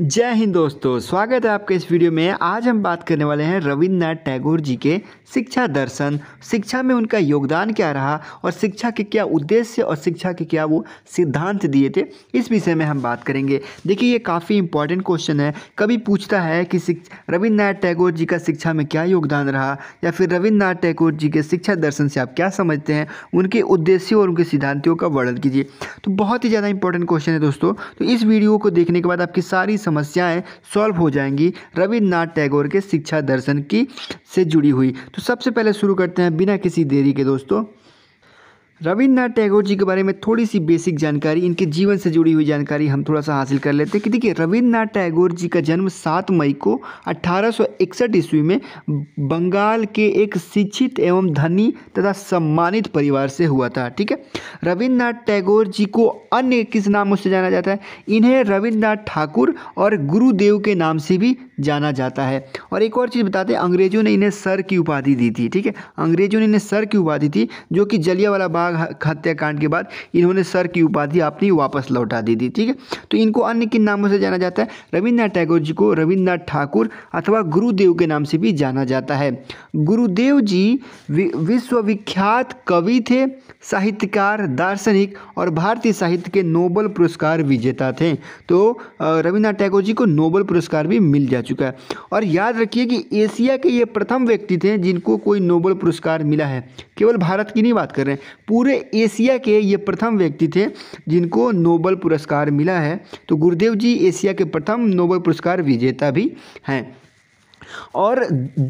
जय हिंद दोस्तों स्वागत है आपके इस वीडियो में आज हम बात करने वाले हैं रविन्द्रनाथ टैगोर जी के शिक्षा दर्शन शिक्षा में उनका योगदान क्या रहा और शिक्षा के क्या उद्देश्य और शिक्षा के क्या वो सिद्धांत दिए थे इस विषय में हम बात करेंगे देखिए ये काफ़ी इंपॉर्टेंट क्वेश्चन है कभी पूछता है कि रविन्द्रनाथ टैगोर जी का शिक्षा में क्या योगदान रहा या फिर रविन्द्रनाथ टैगोर जी के शिक्षा दर्शन से आप क्या समझते हैं उनके उद्देश्य और उनके सिद्धांतियों का वर्णन कीजिए तो बहुत ही ज़्यादा इंपॉर्टेंट क्वेश्चन है दोस्तों तो इस वीडियो को देखने के बाद आपकी सारी समस्याएं सॉल्व हो जाएंगी रविन्द्रनाथ टैगोर के शिक्षा दर्शन की से जुड़ी हुई तो सबसे पहले शुरू करते हैं बिना किसी देरी के दोस्तों रविन्द्रनाथ टैगोर जी के बारे में थोड़ी सी बेसिक जानकारी इनके जीवन से जुड़ी हुई जानकारी हम थोड़ा सा हासिल कर लेते हैं कि देखिए रविन्द्रनाथ टैगोर जी का जन्म 7 मई को 1861 ईस्वी में बंगाल के एक शिक्षित एवं धनी तथा सम्मानित परिवार से हुआ था ठीक है रविन्द्रनाथ टैगोर जी को अन्य किस नामों से जाना जाता है इन्हें रविन्द्रनाथ ठाकुर और गुरुदेव के नाम से भी जाना जाता है और एक और चीज़ बताते हैं अंग्रेजों ने इन्हें सर की उपाधि दी थी ठीक है अंग्रेजों ने इन्हें सर की उपाधि थी जो कि जलियावाला बाग नाग हत्याकांड के बाद इन्होंने सर की उपाधि अपनी वापस लौटा दी थी ठीक है तो इनको अन्य किन नामों से जाना जाता है रविन्द्रनाथ टैगोर जी को रविन्द्रनाथ ठाकुर अथवा गुरुदेव के नाम से भी जाना जाता है गुरुदेव जी विश्वविख्यात कवि थे साहित्यकार दार्शनिक और भारतीय साहित्य के नोबल पुरस्कार विजेता थे तो रविन्द्रनाथ टैगोर जी को नोबल पुरस्कार भी मिल जा चुका है और याद रखिए कि एशिया के ये प्रथम व्यक्ति थे जिनको कोई नोबल पुरस्कार मिला है केवल भारत की नहीं बात कर रहे हैं पूरे एशिया के ये प्रथम व्यक्ति थे जिनको नोबल पुरस्कार मिला है तो गुरुदेव जी एशिया के प्रथम नोबल पुरस्कार विजेता भी हैं और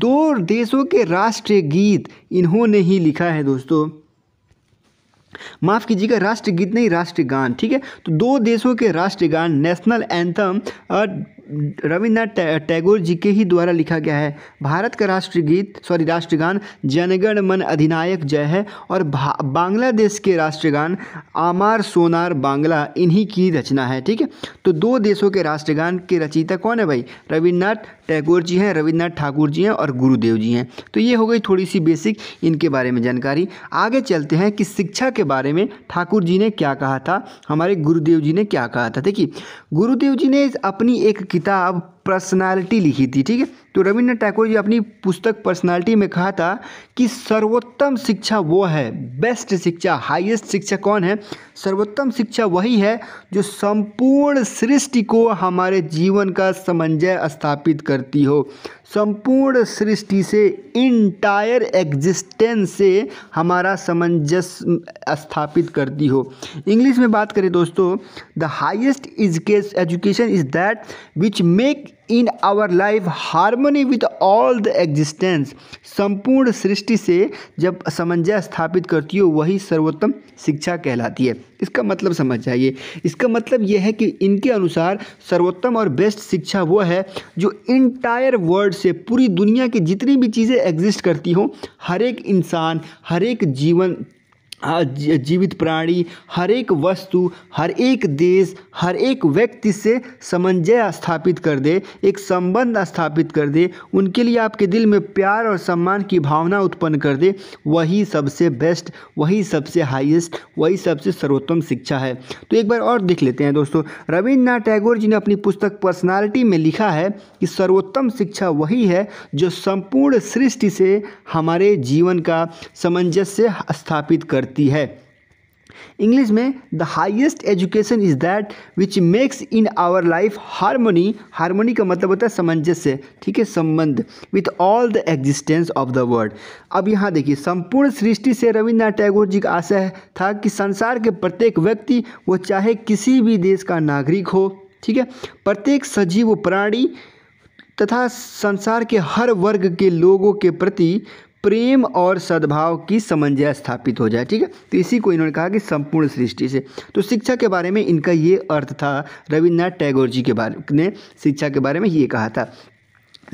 दो देशों के राष्ट्रीय गीत इन्होंने ही लिखा है दोस्तों माफ़ कीजिएगा राष्ट्रगीत नहीं राष्ट्रगान ठीक है तो दो देशों के राष्ट्रगान नेशनल एंथम और रविन्द्रनाथ टैगोर जी के ही द्वारा लिखा गया है भारत का राष्ट्रगीत सॉरी राष्ट्रगान जनगण मन अधिनायक जय है और बांग्लादेश के राष्ट्रगान आमार सोनार बांग्ला इन्हीं की रचना है ठीक है तो दो देशों के राष्ट्रगान के रचयिता कौन है भाई रविन्द्रनाथ टैगोर जी हैं रविन्द्रनाथ ठाकुर जी हैं और गुरुदेव जी हैं तो ये हो गई थोड़ी सी बेसिक इनके बारे में जानकारी आगे चलते हैं कि शिक्षा के बारे में ठाकुर जी ने क्या कहा था हमारे गुरुदेव जी ने क्या कहा था देखिए गुरुदेव जी ने अपनी एक किताब पर्सनालिटी लिखी थी ठीक है तो रविन्द्रनाथ टैगोर जी अपनी पुस्तक पर्सनालिटी में कहा था कि सर्वोत्तम शिक्षा वो है बेस्ट शिक्षा हाईएस्ट शिक्षा कौन है सर्वोत्तम शिक्षा वही है जो संपूर्ण सृष्टि को हमारे जीवन का समन्वय स्थापित करती हो संपूर्ण सृष्टि से इंटायर एग्जिस्टेंस से हमारा सामंजस्य स्थापित करती हो इंग्लिश में बात करें दोस्तों the highest education is that which make in our life harmony with all the existence संपूर्ण सृष्टि से जब समंजय स्थापित करती हो वही सर्वोत्तम शिक्षा कहलाती है इसका मतलब समझ जाइए इसका मतलब यह है कि इनके अनुसार सर्वोत्तम और बेस्ट शिक्षा वो है जो इंटायर वर्ल्ड से पूरी दुनिया की जितनी भी चीज़ें एग्जिस्ट करती हों हर एक इंसान हर एक जीवन जीवित प्राणी हर एक वस्तु हर एक देश हर एक व्यक्ति से समन्वय स्थापित कर दे एक संबंध स्थापित कर दे उनके लिए आपके दिल में प्यार और सम्मान की भावना उत्पन्न कर दे वही सबसे बेस्ट वही सबसे हाईएस्ट वही सबसे सर्वोत्तम शिक्षा है तो एक बार और देख लेते हैं दोस्तों रविन्द्रनाथ टैगोर जी ने अपनी पुस्तक पर्सनैलिटी में लिखा है कि सर्वोत्तम शिक्षा वही है जो संपूर्ण सृष्टि से हमारे जीवन का सामंजस्य स्थापित कर करती है इंग्लिश में the highest education is that which makes in our life harmony harmony का मतलब होता है सामंजस्य ठीक है संबंध with all the existence of the world अब यहाँ देखिए संपूर्ण सृष्टि से रविन्द्रनाथ टैगोर जी का आशय था कि संसार के प्रत्येक व्यक्ति वो चाहे किसी भी देश का नागरिक हो ठीक है प्रत्येक सजीव प्राणी तथा संसार के हर वर्ग के लोगों के प्रति प्रेम और सद्भाव की समन्वय स्थापित हो जाए ठीक है तो इसी को इन्होंने कहा कि संपूर्ण सृष्टि से तो शिक्षा के बारे में इनका ये अर्थ था रविन्द्रनाथ टैगोर जी के बारे ने शिक्षा के बारे में ये कहा था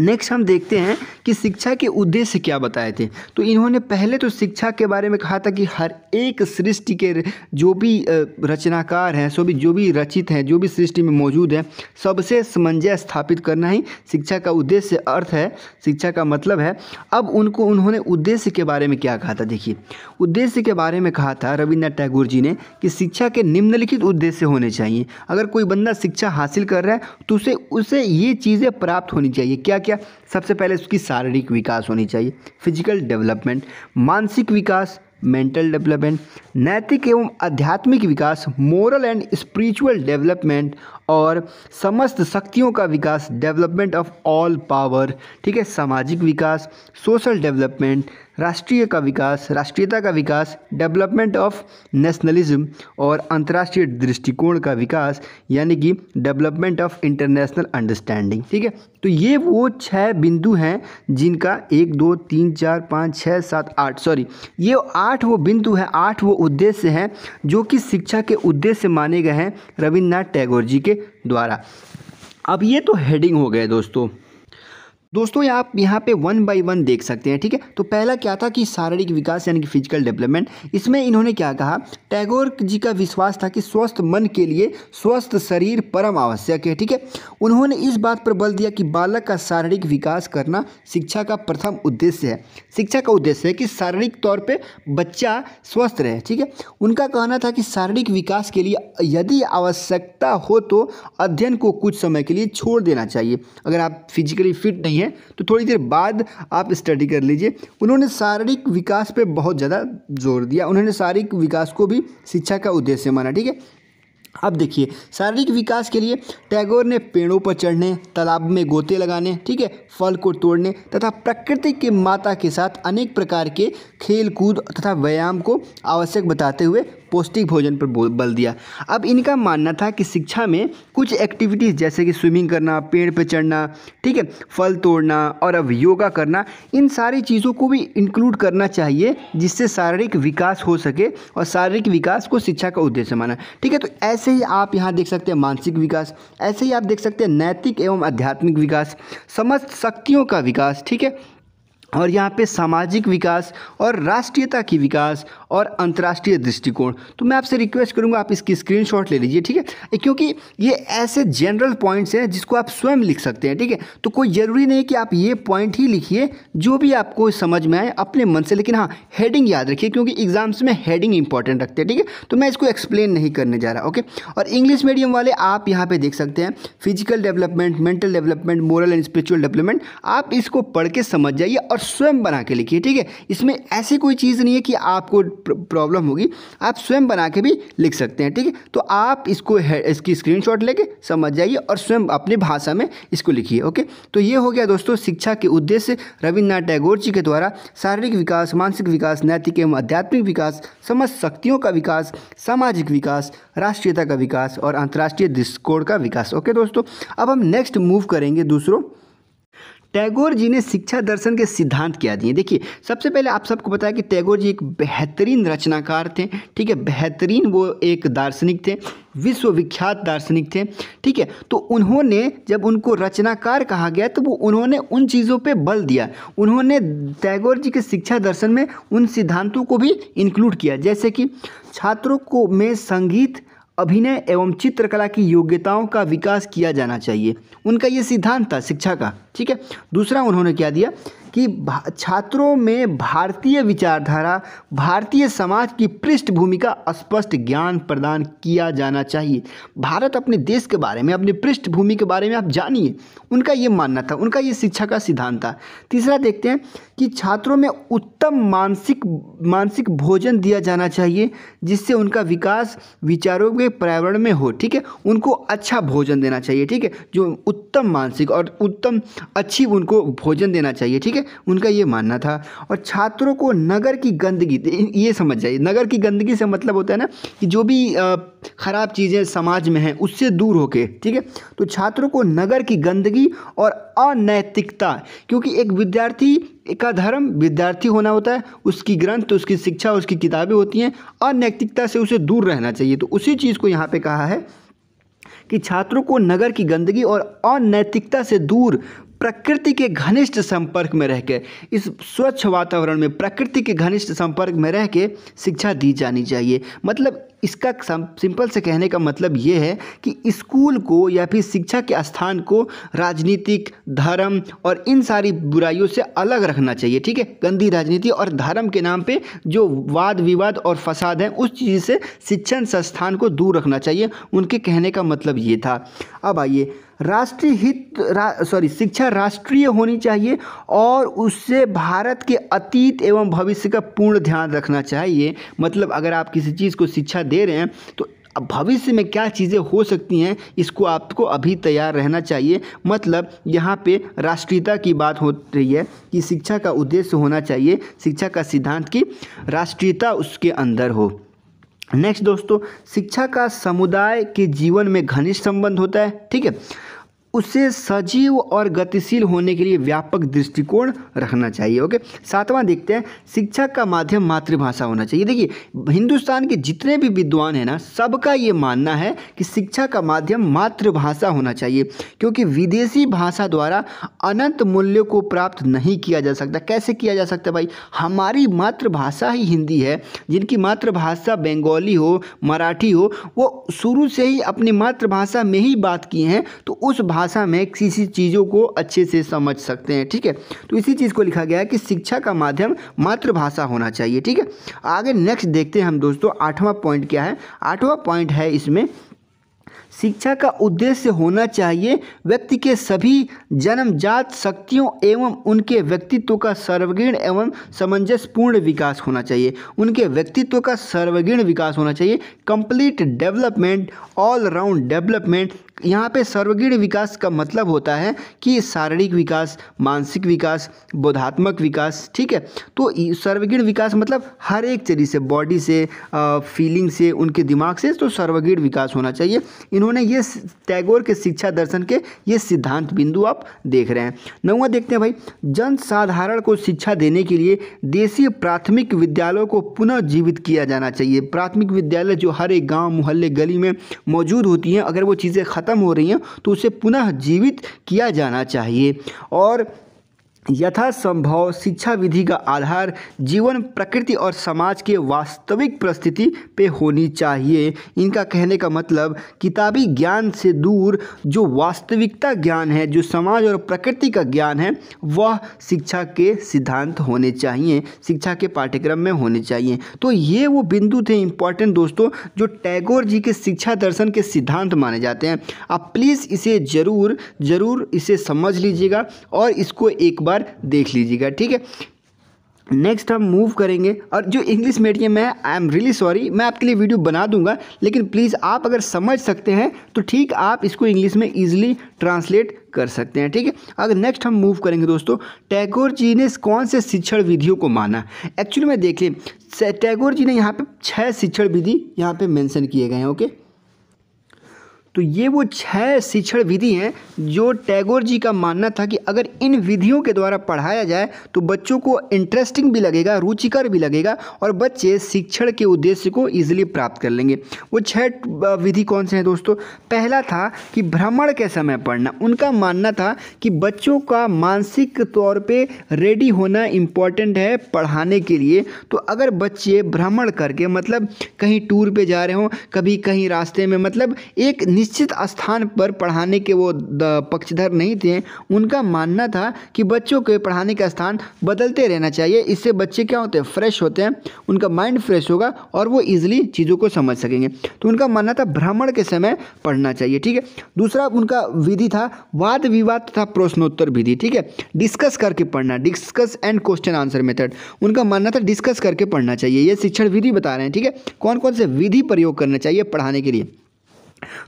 नेक्स्ट हम देखते हैं कि शिक्षा के उद्देश्य क्या बताए थे तो इन्होंने पहले तो शिक्षा के बारे में कहा था कि हर एक सृष्टि के जो भी रचनाकार हैं सो भी जो भी रचित हैं जो भी सृष्टि में मौजूद हैं सबसे समंजय स्थापित करना ही शिक्षा का उद्देश्य अर्थ है शिक्षा का मतलब है अब उनको उन्होंने उद्देश्य के बारे में क्या कहा था देखिए उद्देश्य के बारे में कहा था रविन्द्रनाथ टैगोर जी ने कि शिक्षा के निम्नलिखित उद्देश्य होने चाहिए अगर कोई बंदा शिक्षा हासिल कर रहा है तो उसे उसे ये चीज़ें प्राप्त होनी चाहिए क्या क्या सबसे पहले उसकी शारीरिक विकास होनी चाहिए फिजिकल डेवलपमेंट मानसिक विकास मेंटल डेवलपमेंट नैतिक एवं आध्यात्मिक विकास मोरल एंड स्पिरिचुअल डेवलपमेंट और समस्त शक्तियों का विकास डेवलपमेंट ऑफ ऑल पावर ठीक है सामाजिक विकास सोशल डेवलपमेंट राष्ट्रीय का विकास राष्ट्रीयता का विकास डेवलपमेंट ऑफ नेशनलिज्म और अंतर्राष्ट्रीय दृष्टिकोण का विकास यानी कि डेवलपमेंट ऑफ इंटरनेशनल अंडरस्टैंडिंग ठीक है तो ये वो छः बिंदु हैं जिनका एक दो तीन चार पाँच छः सात आठ सॉरी ये आठ वो बिंदु हैं आठ वो उद्देश्य हैं जो कि शिक्षा के उद्देश्य माने गए हैं रविन्द्रनाथ टैगोर जी के द्वारा अब ये तो हेडिंग हो गए दोस्तों दोस्तों आप यहाँ पे वन बाई वन देख सकते हैं ठीक है तो पहला क्या था कि शारीरिक विकास यानी कि फिजिकल डेवलपमेंट इसमें इन्होंने क्या कहा टैगोर जी का विश्वास था कि स्वस्थ मन के लिए स्वस्थ शरीर परम आवश्यक है ठीक है उन्होंने इस बात पर बल दिया कि बालक का शारीरिक विकास करना शिक्षा का प्रथम उद्देश्य है शिक्षा का उद्देश्य है कि शारीरिक तौर पर बच्चा स्वस्थ रहे ठीक है उनका कहना था कि शारीरिक विकास के लिए यदि आवश्यकता हो तो अध्ययन को कुछ समय के लिए छोड़ देना चाहिए अगर आप फिजिकली फिट नहीं हैं तो थोड़ी देर बाद आप स्टडी कर लीजिए उन्होंने शारीरिक विकास पे बहुत ज़्यादा जोर दिया उन्होंने शारीरिक विकास को भी शिक्षा का उद्देश्य माना ठीक है अब देखिए शारीरिक विकास के लिए टैगोर ने पेड़ों पर चढ़ने तालाब में गोते लगाने ठीक है फल को तोड़ने तथा प्रकृति के माता के साथ अनेक प्रकार के खेल कूद तथा व्यायाम को आवश्यक बताते हुए पौष्टिक भोजन पर बल दिया अब इनका मानना था कि शिक्षा में कुछ एक्टिविटीज़ जैसे कि स्विमिंग करना पेड़ पर चढ़ना ठीक है फल तोड़ना और अब योगा करना इन सारी चीज़ों को भी इंक्लूड करना चाहिए जिससे शारीरिक विकास हो सके और शारीरिक विकास को शिक्षा का उद्देश्य माना ठीक है तो ऐसे ही आप यहाँ देख सकते हैं मानसिक विकास ऐसे ही आप देख सकते हैं नैतिक एवं आध्यात्मिक विकास समस्त शक्तियों का विकास ठीक है और यहाँ पे सामाजिक विकास और राष्ट्रीयता की विकास और अंतर्राष्ट्रीय दृष्टिकोण तो मैं आपसे रिक्वेस्ट करूँगा आप इसकी स्क्रीनशॉट ले लीजिए ठीक है क्योंकि ये ऐसे जनरल पॉइंट्स हैं जिसको आप स्वयं लिख सकते हैं ठीक है तो कोई ज़रूरी नहीं कि आप ये पॉइंट ही लिखिए जो भी आपको समझ में आए अपने मन से लेकिन हाँ हेडिंग याद रखिए क्योंकि एग्जाम्स में हेडिंग इंपॉर्टेंट रखते हैं ठीक है थीके? तो मैं इसको एक्सप्लेन नहीं करने जा रहा ओके और इंग्लिश मीडियम वाले आप यहाँ पर देख सकते हैं physical development mental development moral and spiritual development आप इसको पढ़ के समझ जाइए और स्वयं बना के लिखिए ठीक है इसमें ऐसी कोई चीज़ नहीं है कि आपको प्रॉब्लम होगी आप स्वयं बना के भी लिख सकते हैं ठीक है तो आप इसको इसकी स्क्रीनशॉट लेके समझ जाइए और स्वयं अपनी भाषा में इसको लिखिए ओके तो ये हो गया दोस्तों शिक्षा के उद्देश्य रविन्द्रनाथ टैगोर जी के द्वारा शारीरिक विकास मानसिक विकास नैतिक एवं आध्यात्मिक विकास समझ शक्तियों का विकास सामाजिक विकास राष्ट्रीयता का विकास और अंतर्राष्ट्रीय दृष्टिकोण का विकास ओके दोस्तों अब हम नेक्स्ट मूव करेंगे दूसरों टैगोर जी ने शिक्षा दर्शन के सिद्धांत क्या दिए देखिए सबसे पहले आप सबको बताया कि टैगोर जी एक बेहतरीन रचनाकार थे ठीक है बेहतरीन वो एक दार्शनिक थे विश्वविख्यात दार्शनिक थे ठीक है तो उन्होंने जब उनको रचनाकार कहा गया तो वो उन्होंने उन चीज़ों पे बल दिया उन्होंने टैगोर जी के शिक्षा दर्शन में उन सिद्धांतों को भी इंक्लूड किया जैसे कि छात्रों को में संगीत अभिनय एवं चित्रकला की योग्यताओं का विकास किया जाना चाहिए उनका ये सिद्धांत था शिक्षा का ठीक है दूसरा उन्होंने क्या दिया कि छात्रों में भारतीय विचारधारा भारतीय समाज की पृष्ठभूमि का स्पष्ट ज्ञान प्रदान किया जाना चाहिए भारत अपने देश के बारे में अपनी पृष्ठभूमि के बारे में आप जानिए उनका ये मानना था उनका ये शिक्षा का सिद्धांत था तीसरा देखते हैं कि छात्रों में उत्तम मानसिक मानसिक भोजन दिया जाना चाहिए जिससे उनका विकास विचारों के पर्यावरण में हो ठीक है उनको अच्छा भोजन देना चाहिए ठीक है जो उत्तम मानसिक और उत्तम अच्छी उनको भोजन देना चाहिए ठीक है उनका ये मानना था और छात्रों को नगर की गंदगी ये समझ जाइए नगर की गंदगी से मतलब होता है ना कि जो भी ख़राब चीज़ें समाज में हैं उससे दूर होके ठीक है तो छात्रों को नगर की गंदगी और अनैतिकता क्योंकि एक विद्यार्थी का धर्म विद्यार्थी होना होता है उसकी ग्रंथ उसकी शिक्षा उसकी किताबें होती हैं अनैतिकता से उसे दूर रहना चाहिए तो उसी चीज़ को यहाँ पे कहा है कि छात्रों को नगर की गंदगी और अनैतिकता से दूर प्रकृति के घनिष्ठ संपर्क में रह के इस स्वच्छ वातावरण में प्रकृति के घनिष्ठ संपर्क में रह के शिक्षा दी जानी चाहिए मतलब इसका सिंपल से कहने का मतलब ये है कि स्कूल को या फिर शिक्षा के स्थान को राजनीतिक धर्म और इन सारी बुराइयों से अलग रखना चाहिए ठीक है गंदी राजनीति और धर्म के नाम पे जो वाद विवाद और फसाद हैं उस चीज़ से शिक्षण संस्थान को दूर रखना चाहिए उनके कहने का मतलब ये था अब आइए राष्ट्रीय हित रा, सॉरी शिक्षा राष्ट्रीय होनी चाहिए और उससे भारत के अतीत एवं भविष्य का पूर्ण ध्यान रखना चाहिए मतलब अगर आप किसी चीज़ को शिक्षा दे रहे हैं तो अब भविष्य में क्या चीज़ें हो सकती हैं इसको आपको अभी तैयार रहना चाहिए मतलब यहाँ पे राष्ट्रीयता की बात हो रही है कि शिक्षा का उद्देश्य होना चाहिए शिक्षा का सिद्धांत की राष्ट्रीयता उसके अंदर हो नेक्स्ट दोस्तों शिक्षा का समुदाय के जीवन में घनिष्ठ संबंध होता है ठीक है उसे सजीव और गतिशील होने के लिए व्यापक दृष्टिकोण रखना चाहिए ओके सातवां देखते हैं शिक्षा का माध्यम मातृभाषा होना चाहिए देखिए हिंदुस्तान के जितने भी विद्वान हैं ना सबका ये मानना है कि शिक्षा का माध्यम मातृभाषा होना चाहिए क्योंकि विदेशी भाषा द्वारा अनंत मूल्य को प्राप्त नहीं किया जा सकता कैसे किया जा सकता भाई हमारी मातृभाषा ही हिंदी है जिनकी मातृभाषा बंगाली हो मराठी हो वो शुरू से ही अपनी मातृभाषा में ही बात किए हैं तो उस भाषा भाषा में किसी चीज़ों को अच्छे से समझ सकते हैं ठीक है तो इसी चीज़ को लिखा गया है कि शिक्षा का माध्यम मातृभाषा होना चाहिए ठीक है आगे नेक्स्ट देखते हैं हम दोस्तों आठवां पॉइंट क्या है आठवां पॉइंट है इसमें शिक्षा का उद्देश्य होना चाहिए व्यक्ति के सभी जन्मजात शक्तियों एवं उनके व्यक्तित्व का सर्वगीण एवं सामंजस्यपूर्ण विकास होना चाहिए उनके व्यक्तित्व का सर्वगीण विकास होना चाहिए कंप्लीट डेवलपमेंट ऑलराउंड डेवलपमेंट यहाँ पे सर्वगीण विकास का मतलब होता है कि शारीरिक विकास मानसिक विकास बोधात्मक विकास ठीक है तो सर्वगीण विकास मतलब हर एक चीज से बॉडी से फीलिंग से उनके दिमाग से तो सर्वगीण विकास होना चाहिए इन्होंने ये टैगोर के शिक्षा दर्शन के ये सिद्धांत बिंदु आप देख रहे हैं नौवा देखते हैं भाई जन साधारण को शिक्षा देने के लिए देशीय प्राथमिक विद्यालयों को पुनः जीवित किया जाना चाहिए प्राथमिक विद्यालय जो हर एक गाँव मोहल्ले गली में मौजूद होती हैं अगर वो चीज़ें ख़त्म हो रही हैं तो उसे पुनः जीवित किया जाना चाहिए और यथासंभव शिक्षा विधि का आधार जीवन प्रकृति और समाज के वास्तविक परिस्थिति पे होनी चाहिए इनका कहने का मतलब किताबी ज्ञान से दूर जो वास्तविकता ज्ञान है जो समाज और प्रकृति का ज्ञान है वह शिक्षा के सिद्धांत होने चाहिए शिक्षा के पाठ्यक्रम में होने चाहिए तो ये वो बिंदु थे इम्पॉर्टेंट दोस्तों जो टैगोर जी के शिक्षा दर्शन के सिद्धांत माने जाते हैं आप प्लीज़ इसे ज़रूर ज़रूर इसे समझ लीजिएगा और इसको एक बार बार देख लीजिएगा ठीक है नेक्स्ट हम मूव करेंगे और जो इंग्लिश मीडियम है आई एम रियली सॉरी मैं आपके लिए वीडियो बना दूंगा लेकिन प्लीज़ आप अगर समझ सकते हैं तो ठीक आप इसको इंग्लिश में ईजिली ट्रांसलेट कर सकते हैं ठीक है अगर नेक्स्ट हम मूव करेंगे दोस्तों टैगोर जी ने कौन से शिक्षण विधियों को माना एक्चुअली मैं देख लें टैगोर जी ने यहाँ पे छः शिक्षण विधि यहाँ पे मेंशन किए गए हैं ओके तो ये वो छः शिक्षण विधि हैं जो टैगोर जी का मानना था कि अगर इन विधियों के द्वारा पढ़ाया जाए तो बच्चों को इंटरेस्टिंग भी लगेगा रुचिकर भी लगेगा और बच्चे शिक्षण के उद्देश्य को ईजिली प्राप्त कर लेंगे वो छः विधि कौन से हैं दोस्तों पहला था कि भ्रमण के समय पढ़ना उनका मानना था कि बच्चों का मानसिक तौर पर रेडी होना इम्पॉर्टेंट है पढ़ाने के लिए तो अगर बच्चे भ्रमण करके मतलब कहीं टूर पर जा रहे हों कभी कहीं रास्ते में मतलब एक निश्चित स्थान पर पढ़ाने के वो पक्षधर नहीं थे उनका मानना था कि बच्चों के पढ़ाने का स्थान बदलते रहना चाहिए इससे बच्चे क्या होते हैं फ्रेश होते हैं उनका माइंड फ्रेश होगा और वो ईजिली चीज़ों को समझ सकेंगे तो उनका मानना था भ्रमण के समय पढ़ना चाहिए ठीक है दूसरा उनका विधि था वाद विवाद तथा प्रश्नोत्तर विधि ठीक है डिस्कस करके पढ़ना discuss and question answer method उनका मानना था डिस्कस करके पढ़ना चाहिए ये शिक्षण विधि बता रहे हैं ठीक है कौन कौन से विधि प्रयोग करना चाहिए पढ़ाने के लिए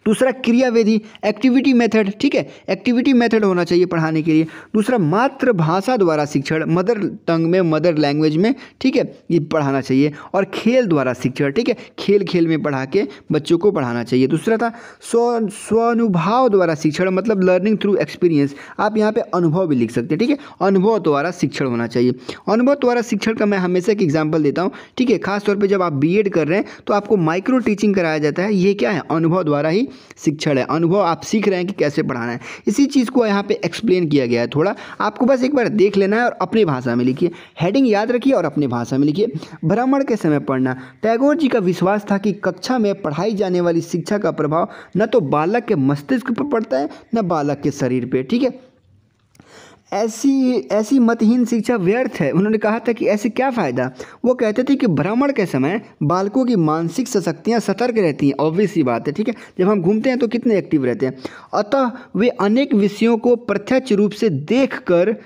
दूसरा क्रिया विधि एक्टिविटी मेथड ठीक है एक्टिविटी मेथड होना चाहिए पढ़ाने के लिए दूसरा मातृभाषा द्वारा शिक्षण मदर टंग में मदर लैंग्वेज में ठीक है ये पढ़ाना चाहिए और खेल द्वारा शिक्षण ठीक है खेल खेल में पढ़ा के बच्चों को पढ़ाना चाहिए दूसरा था स्व स्वानुभाव द्वारा शिक्षण मतलब लर्निंग थ्रू एक्सपीरियंस आप यहाँ पर अनुभव भी लिख सकते हैं ठीक है अनुभव द्वारा शिक्षण होना चाहिए अनुभव द्वारा शिक्षण का मैं हमेशा एक एग्जाम्पल देता हूँ ठीक है खासतौर पर जब आप बी कर रहे हैं तो आपको माइक्रो टीचिंग कराया जाता है ये क्या है अनुभव द्वारा द्वारा ही शिक्षण है अनुभव आप सीख रहे हैं कि कैसे पढ़ाना है इसी चीज़ को यहाँ पे एक्सप्लेन किया गया है थोड़ा आपको बस एक बार देख लेना है और अपनी भाषा में लिखिए हेडिंग याद रखिए और अपनी भाषा में लिखिए भ्रमण के समय पढ़ना टैगोर जी का विश्वास था कि कक्षा में पढ़ाई जाने वाली शिक्षा का प्रभाव न तो बालक के मस्तिष्क पर पड़ता है न बालक के शरीर पर ठीक है ऐसी ऐसी मतहीन शिक्षा व्यर्थ है उन्होंने कहा था कि ऐसे क्या फ़ायदा वो कहते थे कि भ्रमण के समय बालकों की मानसिक सशक्तियाँ सतर्क रहती हैं ऑब्वियस ही बात है ठीक है जब हम घूमते हैं तो कितने एक्टिव रहते हैं अतः वे अनेक विषयों को प्रत्यक्ष रूप से देख कर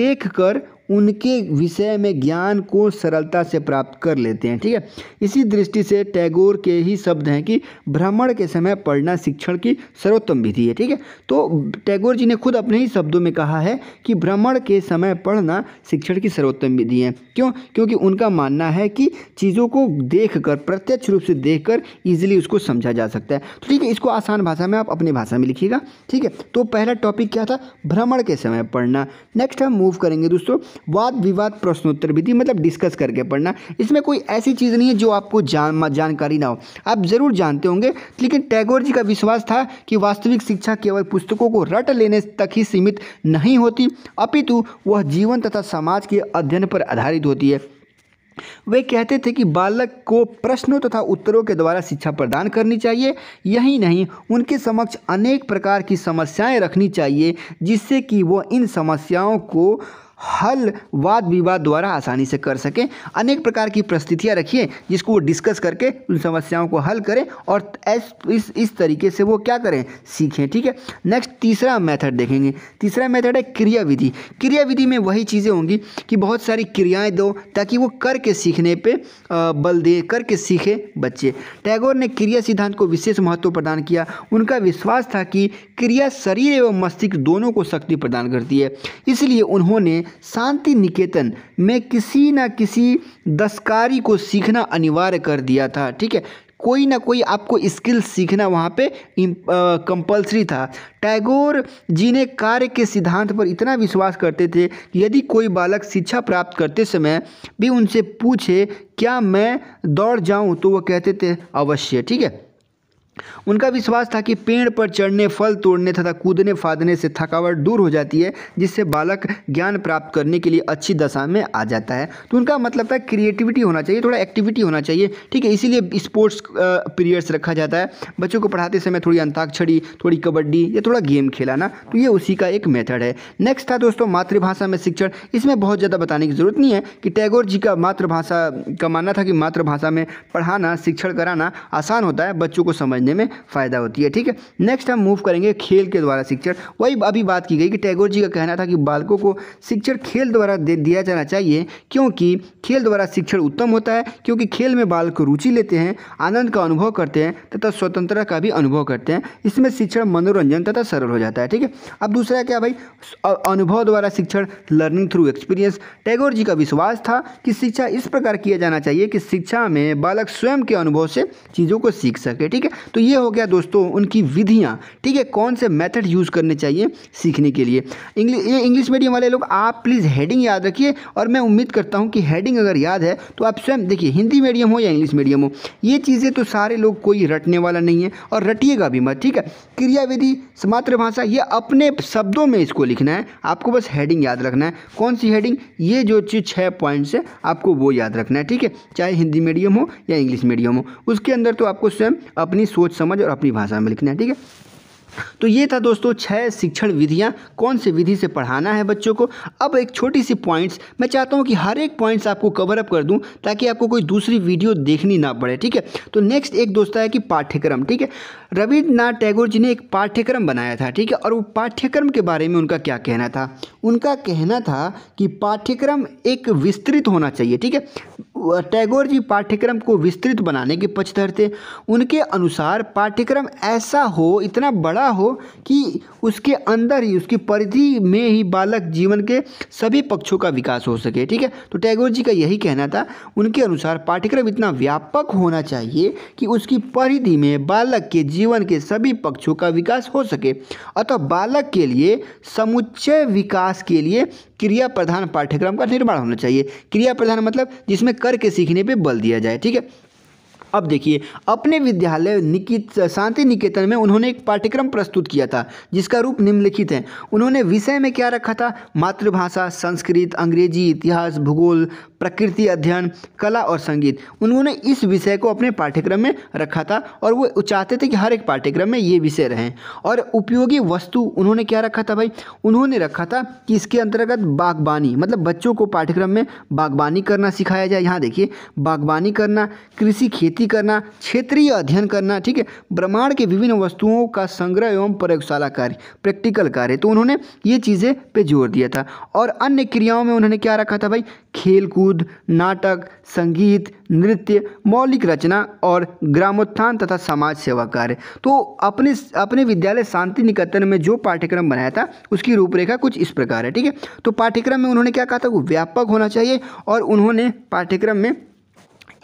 देख कर उनके विषय में ज्ञान को सरलता से प्राप्त कर लेते हैं ठीक है इसी दृष्टि से टैगोर के ही शब्द हैं कि भ्रमण के समय पढ़ना शिक्षण की सर्वोत्तम विधि है ठीक है तो टैगोर जी ने खुद अपने ही शब्दों में कहा है कि भ्रमण के समय पढ़ना शिक्षण की सर्वोत्तम विधि है क्यों क्योंकि उनका मानना है कि चीज़ों को देख कर प्रत्यक्ष रूप से देख कर उसको समझा जा सकता है तो ठीक है इसको आसान भाषा में आप अपनी भाषा में लिखिएगा ठीक है तो पहला टॉपिक क्या था भ्रमण के समय पढ़ना नेक्स्ट हम मूव करेंगे दोस्तों वाद विवाद प्रश्नोत्तर विधि मतलब डिस्कस करके पढ़ना इसमें कोई ऐसी चीज़ नहीं है जो आपको जान जानकारी ना हो आप ज़रूर जानते होंगे लेकिन टैगोर जी का विश्वास था कि वास्तविक शिक्षा केवल पुस्तकों को रट लेने तक ही सीमित नहीं होती अपितु वह जीवन तथा समाज के अध्ययन पर आधारित होती है वे कहते थे कि बालक को प्रश्नों तथा उत्तरों के द्वारा शिक्षा प्रदान करनी चाहिए यही नहीं उनके समक्ष अनेक प्रकार की समस्याएं रखनी चाहिए जिससे कि वो इन समस्याओं को हल वाद विवाद द्वारा आसानी से कर सकें अनेक प्रकार की परिस्थितियाँ रखिए जिसको वो डिस्कस करके उन समस्याओं को हल करें और इस इस तरीके से वो क्या करें सीखें ठीक है नेक्स्ट तीसरा मेथड देखेंगे तीसरा मेथड है क्रिया विधि क्रिया विधि में वही चीज़ें होंगी कि बहुत सारी क्रियाएं दो ताकि वो करके सीखने पर बल दे करके सीखे बच्चे टैगोर ने क्रिया सिद्धांत को विशेष महत्व प्रदान किया उनका विश्वास था कि क्रिया शरीर एवं मस्तिष्क दोनों को शक्ति प्रदान करती है इसलिए उन्होंने शांति निकेतन में किसी ना किसी दस्तकारी को सीखना अनिवार्य कर दिया था ठीक है कोई ना कोई आपको स्किल सीखना वहाँ पे कंपलसरी था टैगोर जी ने कार्य के सिद्धांत पर इतना विश्वास करते थे कि यदि कोई बालक शिक्षा प्राप्त करते समय भी उनसे पूछे क्या मैं दौड़ जाऊँ तो वह कहते थे अवश्य ठीक है उनका विश्वास था कि पेड़ पर चढ़ने फल तोड़ने तथा कूदने फादने से थकावट दूर हो जाती है जिससे बालक ज्ञान प्राप्त करने के लिए अच्छी दशा में आ जाता है तो उनका मतलब था क्रिएटिविटी होना चाहिए थोड़ा एक्टिविटी होना चाहिए ठीक है इसीलिए स्पोर्ट्स पीरियड्स रखा जाता है बच्चों को पढ़ाते समय थोड़ी अंताक्षरी थोड़ी कबड्डी या थोड़ा गेम खेलाना तो ये उसी का एक मेथड है नेक्स्ट था दोस्तों मातृभाषा में शिक्षण इसमें बहुत ज़्यादा बताने की ज़रूरत नहीं है कि टैगोर जी का मातृभाषा का मानना था कि मातृभाषा में पढ़ाना शिक्षण कराना आसान होता है बच्चों को समझना समझने में फ़ायदा होती है ठीक है नेक्स्ट हम मूव करेंगे खेल के द्वारा शिक्षण वही अभी बात की गई कि टैगोर जी का कहना था कि बालकों को शिक्षण खेल द्वारा दे दिया जाना चाहिए क्योंकि खेल द्वारा शिक्षण उत्तम होता है क्योंकि खेल में बालक रुचि लेते हैं आनंद का अनुभव करते हैं तथा स्वतंत्रता का भी अनुभव करते हैं इसमें शिक्षण मनोरंजन तथा सरल हो जाता है ठीक है अब दूसरा क्या भाई अनुभव द्वारा शिक्षण learning through experience Tagore ji का विश्वास था कि शिक्षा इस प्रकार किया जाना चाहिए कि शिक्षा में बालक स्वयं के अनुभव से चीज़ों को सीख सके ठीक है तो ये हो गया दोस्तों उनकी विधियाँ ठीक है कौन से मेथड यूज़ करने चाहिए सीखने के लिए इंग्लिश ये इंग्लिश मीडियम वाले लोग आप प्लीज़ हेडिंग याद रखिए और मैं उम्मीद करता हूँ कि हेडिंग अगर याद है तो आप स्वयं देखिए हिंदी मीडियम हो या इंग्लिश मीडियम हो ये चीज़ें तो सारे लोग कोई रटने वाला नहीं है और रटिएगा भी मत ठीक है क्रियाविधि मातृभाषा भाषा ये अपने शब्दों में इसको लिखना है आपको बस हेडिंग याद रखना है कौन सी हेडिंग ये जो चीज़ छः पॉइंट्स है आपको वो याद रखना है ठीक है चाहे हिंदी मीडियम हो या इंग्लिश मीडियम हो उसके अंदर तो आपको स्वयं अपनी सोच सोच समझ और अपनी भाषा में लिखना है ठीक है तो ये था दोस्तों छः शिक्षण विधियाँ कौन से विधि से पढ़ाना है बच्चों को अब एक छोटी सी पॉइंट्स मैं चाहता हूँ कि हर एक पॉइंट्स आपको कवर अप कर दूँ ताकि आपको कोई दूसरी वीडियो देखनी ना पड़े ठीक है तो नेक्स्ट एक दोस्त है कि पाठ्यक्रम ठीक है रविन्द्रनाथ टैगोर जी ने एक पाठ्यक्रम बनाया था ठीक है और वो पाठ्यक्रम के बारे में उनका क्या कहना था उनका कहना था कि पाठ्यक्रम एक विस्तृत होना चाहिए ठीक है टैगोर जी पाठ्यक्रम को विस्तृत बनाने के पक्षधर थे उनके अनुसार पाठ्यक्रम ऐसा हो इतना बड़ा हो कि उसके अंदर ही उसकी परिधि में ही बालक जीवन के सभी पक्षों का विकास हो सके ठीक है तो टैगोर जी का यही कहना था उनके अनुसार पाठ्यक्रम इतना व्यापक होना चाहिए कि उसकी परिधि में बालक के जीवन के सभी पक्षों का विकास हो सके अतः बालक के लिए समुच्चय विकास के लिए क्रिया प्रधान पाठ्यक्रम का निर्माण होना चाहिए क्रिया प्रधान मतलब जिसमें करके सीखने पर बल दिया जाए ठीक है अब देखिए अपने विद्यालय निकित शांति निकेतन में उन्होंने एक पाठ्यक्रम प्रस्तुत किया था जिसका रूप निम्नलिखित है उन्होंने विषय में क्या रखा था मातृभाषा संस्कृत अंग्रेजी इतिहास भूगोल प्रकृति अध्ययन कला और संगीत उन्होंने इस विषय को अपने पाठ्यक्रम में रखा था और वो चाहते थे कि हर एक पाठ्यक्रम में ये विषय रहें और उपयोगी वस्तु उन्होंने क्या रखा था भाई उन्होंने रखा था कि इसके अंतर्गत बागबानी मतलब बच्चों को पाठ्यक्रम में बागबानी करना सिखाया जाए यहाँ देखिए बागबानी करना कृषि खेती करना क्षेत्रीय अध्ययन करना ठीक है ब्रह्मांड के विभिन्न वस्तुओं का संग्रह एवं प्रयोगशाला कार्य प्रैक्टिकल कार्य तो उन्होंने ये चीज़ें पे जोर दिया था और अन्य क्रियाओं में उन्होंने क्या रखा था भाई खेलकूद कूद नाटक संगीत नृत्य मौलिक रचना और ग्रामोत्थान तथा समाज सेवा कार्य तो अपने अपने विद्यालय शांति निकेतन में जो पाठ्यक्रम बनाया था उसकी रूपरेखा कुछ इस प्रकार है ठीक है तो पाठ्यक्रम में उन्होंने क्या कहा था वो व्यापक होना चाहिए और उन्होंने पाठ्यक्रम में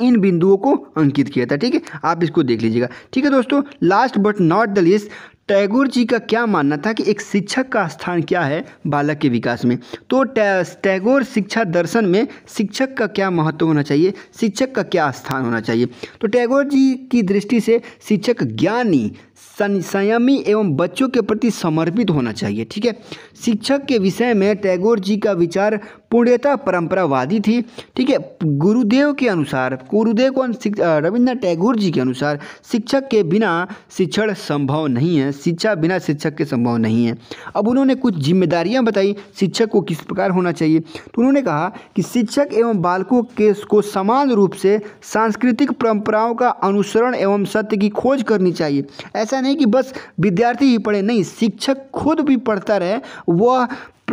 इन बिंदुओं को अंकित किया था ठीक है आप इसको देख लीजिएगा ठीक है दोस्तों last but not the least Tagore ji का क्या मानना था कि एक शिक्षक का स्थान क्या है बालक के विकास में तो टैगोर शिक्षा दर्शन में शिक्षक का क्या महत्व होना चाहिए शिक्षक का क्या स्थान होना चाहिए तो टैगोर जी की दृष्टि से शिक्षक ज्ञानी संयमी एवं बच्चों के प्रति समर्पित होना चाहिए ठीक है शिक्षक के विषय में टैगोर जी का विचार पूर्णता परंपरावादी थी ठीक है गुरुदेव के अनुसार गुरुदेव को रविन्द्रनाथ टैगोर जी के अनुसार शिक्षक के बिना शिक्षण संभव नहीं है शिक्षा बिना शिक्षक के संभव नहीं है अब उन्होंने कुछ जिम्मेदारियां बताई शिक्षक को किस प्रकार होना चाहिए तो उन्होंने कहा कि शिक्षक एवं बालकों के को समान रूप से सांस्कृतिक परंपराओं का अनुसरण एवं सत्य की खोज करनी चाहिए ऐसा ऐसा नहीं कि बस विद्यार्थी ही पढ़े नहीं शिक्षक खुद भी पढ़ता रहे वह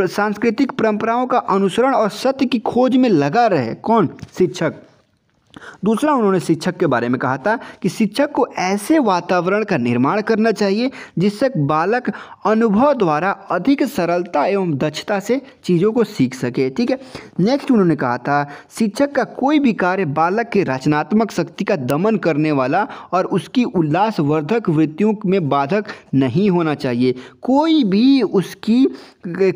सांस्कृतिक परंपराओं का अनुसरण और सत्य की खोज में लगा रहे कौन शिक्षक दूसरा उन्होंने शिक्षक के बारे में कहा था कि शिक्षक को ऐसे वातावरण का निर्माण करना चाहिए जिससे बालक अनुभव द्वारा अधिक सरलता एवं दक्षता से चीज़ों को सीख सके ठीक है नेक्स्ट उन्होंने कहा था शिक्षक का कोई भी कार्य बालक के रचनात्मक शक्ति का दमन करने वाला और उसकी उल्लासवर्धक वृत्तियों में बाधक नहीं होना चाहिए कोई भी उसकी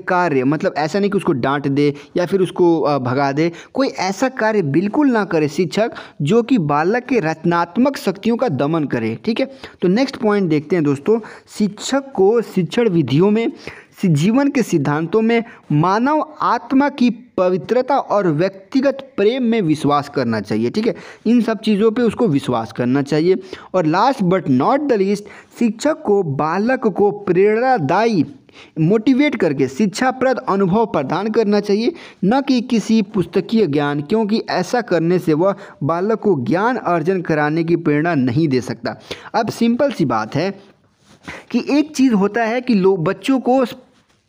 कार्य मतलब ऐसा नहीं कि उसको डांट दे या फिर उसको भगा दे कोई ऐसा कार्य बिल्कुल ना करे शिक्षक जो कि बालक के रचनात्मक शक्तियों का दमन करे ठीक है तो नेक्स्ट पॉइंट देखते हैं दोस्तों शिक्षक को शिक्षण विधियों में जीवन के सिद्धांतों में मानव आत्मा की पवित्रता और व्यक्तिगत प्रेम में विश्वास करना चाहिए ठीक है इन सब चीज़ों पे उसको विश्वास करना चाहिए और last but not the least शिक्षक को बालक को प्रेरणादायी मोटिवेट करके शिक्षाप्रद अनुभव प्रदान करना चाहिए न कि किसी पुस्तकीय ज्ञान क्योंकि ऐसा करने से वह बालक को ज्ञान अर्जन कराने की प्रेरणा नहीं दे सकता अब सिंपल सी बात है कि एक चीज़ होता है कि लोग बच्चों को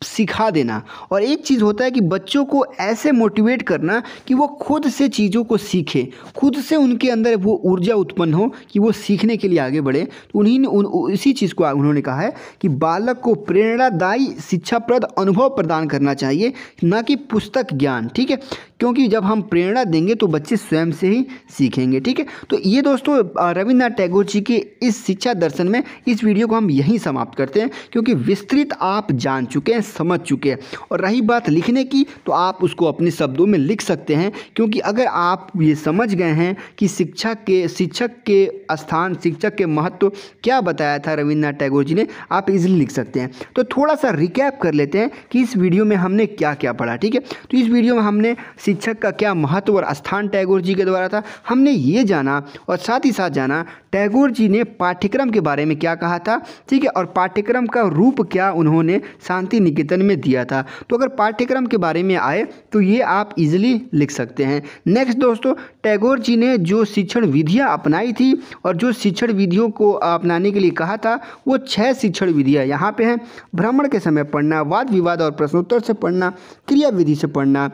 सिखा देना और एक चीज़ होता है कि बच्चों को ऐसे मोटिवेट करना कि वो खुद से चीज़ों को सीखें खुद से उनके अंदर वो ऊर्जा उत्पन्न हो कि वो सीखने के लिए आगे बढ़े तो उन्हीं ने उन, इसी चीज़ को उन्होंने कहा है कि बालक को प्रेरणादायी शिक्षाप्रद अनुभव प्रदान करना चाहिए ना कि पुस्तक ज्ञान ठीक है क्योंकि जब हम प्रेरणा देंगे तो बच्चे स्वयं से ही सीखेंगे ठीक है तो ये दोस्तों रविन्द्रनाथ टैगोर जी के इस शिक्षा दर्शन में इस वीडियो को हम यहीं समाप्त करते हैं क्योंकि विस्तृत आप जान चुके हैं समझ चुके हैं और रही बात लिखने की तो आप उसको अपने शब्दों में लिख सकते हैं क्योंकि अगर आप ये समझ गए हैं कि शिक्षा के शिक्षक के स्थान शिक्षक के महत्व क्या बताया था रविन्द्रनाथ टैगोर जी ने आप इजिली लिख सकते हैं तो थोड़ा सा रिकैप कर लेते हैं कि इस वीडियो में हमने क्या क्या पढ़ा ठीक है तो इस वीडियो में हमने शिक्षक का क्या महत्व और स्थान टैगोर जी के द्वारा था हमने ये जाना और साथ ही साथ जाना टैगोर जी ने पाठ्यक्रम के बारे में क्या कहा था ठीक है और पाठ्यक्रम का रूप क्या उन्होंने शांति निकेतन में दिया था तो अगर पाठ्यक्रम के बारे में आए तो ये आप इजिली लिख सकते हैं नेक्स्ट दोस्तों टैगोर जी ने जो शिक्षण विधियाँ अपनाई थी और जो शिक्षण विधियों को अपनाने के लिए कहा था वो छः शिक्षण विधियाँ यहाँ पे हैं भ्रमण के समय पढ़ना वाद विवाद और प्रश्नोत्तर से पढ़ना क्रिया विधि से पढ़ना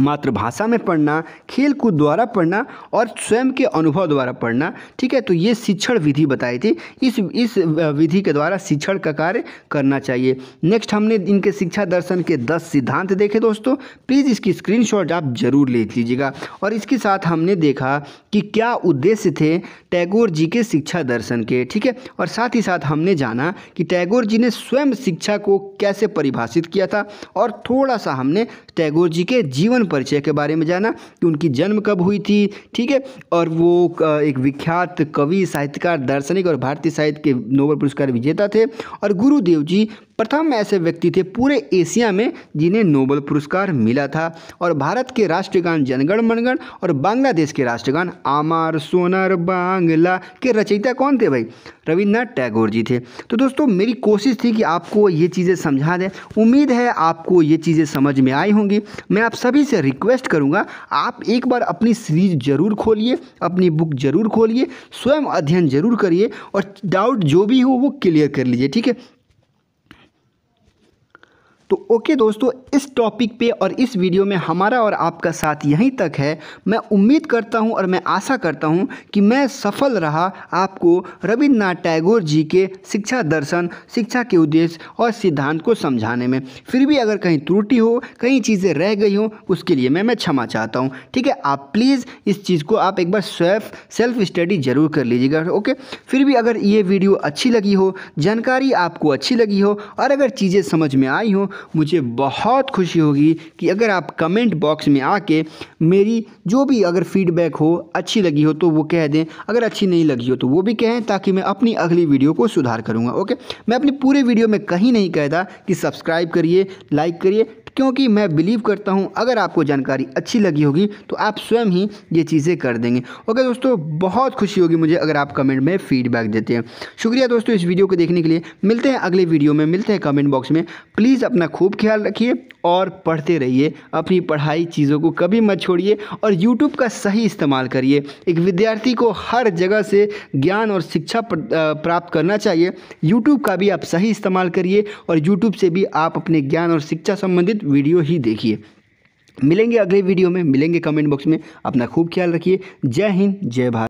मातृभाषा में पढ़ना खेल कूद द्वारा पढ़ना और स्वयं के अनुभव द्वारा पढ़ना ठीक है तो ये शिक्षण विधि बताई थी इस इस विधि के द्वारा शिक्षण का कार्य करना चाहिए नेक्स्ट हमने इनके शिक्षा दर्शन के दस सिद्धांत देखे दोस्तों प्लीज़ इसकी स्क्रीनशॉट आप जरूर ले लीजिएगा और इसके साथ हमने देखा कि क्या उद्देश्य थे टैगोर जी के शिक्षा दर्शन के ठीक है और साथ ही साथ हमने जाना कि टैगोर जी ने स्वयं शिक्षा को कैसे परिभाषित किया था और थोड़ा सा हमने टैगोर जी के जीवन परिचय के बारे में जाना कि उनकी जन्म कब हुई थी ठीक है और वो एक विख्यात कवि साहित्यकार दार्शनिक और भारतीय साहित्य के नोबल पुरस्कार विजेता थे और गुरुदेव जी प्रथम ऐसे व्यक्ति थे पूरे एशिया में जिन्हें नोबल पुरस्कार मिला था और भारत के राष्ट्रगान जनगण मनगण और बांग्लादेश के राष्ट्रगान आमार सोनर बांग्ला के रचयिता कौन थे भाई रविन्द्रनाथ टैगोर जी थे तो दोस्तों मेरी कोशिश थी कि आपको ये चीज़ें समझा दें उम्मीद है आपको ये चीज़ें समझ में आई होंगी मैं आप सभी से रिक्वेस्ट करूँगा आप एक बार अपनी सीरीज ज़रूर खोलिए अपनी बुक ज़रूर खोलिए स्वयं अध्ययन ज़रूर करिए और डाउट जो भी हो वो क्लियर कर लीजिए ठीक है तो ओके दोस्तों इस टॉपिक पे और इस वीडियो में हमारा और आपका साथ यहीं तक है मैं उम्मीद करता हूं और मैं आशा करता हूं कि मैं सफल रहा आपको रविन्द्रनाथ टैगोर जी के शिक्षा दर्शन शिक्षा के उद्देश्य और सिद्धांत को समझाने में फिर भी अगर कहीं त्रुटि हो कहीं चीज़ें रह गई हों उसके लिए मैं मैं क्षमा चाहता हूँ ठीक है आप प्लीज़ इस चीज़ को आप एक बार स्वेफ सेल्फ स्टडी ज़रूर कर लीजिएगा ओके फिर भी अगर ये वीडियो अच्छी लगी हो जानकारी आपको अच्छी लगी हो और अगर चीज़ें समझ में आई हों मुझे बहुत खुशी होगी कि अगर आप कमेंट बॉक्स में आके मेरी जो भी अगर फीडबैक हो अच्छी लगी हो तो वो कह दें अगर अच्छी नहीं लगी हो तो वो भी कहें ताकि मैं अपनी अगली वीडियो को सुधार करूँगा ओके मैं अपनी पूरे वीडियो में कहीं नहीं कहता कि सब्सक्राइब करिए लाइक करिए क्योंकि मैं बिलीव करता हूँ अगर आपको जानकारी अच्छी लगी होगी तो आप स्वयं ही ये चीज़ें कर देंगे ओके दोस्तों बहुत खुशी होगी मुझे अगर आप कमेंट में फीडबैक देते हैं शुक्रिया दोस्तों इस वीडियो को देखने के लिए मिलते हैं अगले वीडियो में मिलते हैं कमेंट बॉक्स में प्लीज़ अपना खूब ख्याल रखिए और पढ़ते रहिए अपनी पढ़ाई चीज़ों को कभी मत छोड़िए और यूट्यूब का सही इस्तेमाल करिए एक विद्यार्थी को हर जगह से ज्ञान और शिक्षा प्राप्त करना चाहिए यूट्यूब का भी आप सही इस्तेमाल करिए और यूट्यूब से भी आप अपने ज्ञान और शिक्षा संबंधित वीडियो ही देखिए मिलेंगे अगले वीडियो में मिलेंगे कमेंट बॉक्स में अपना खूब ख्याल रखिए जय हिंद जय भारत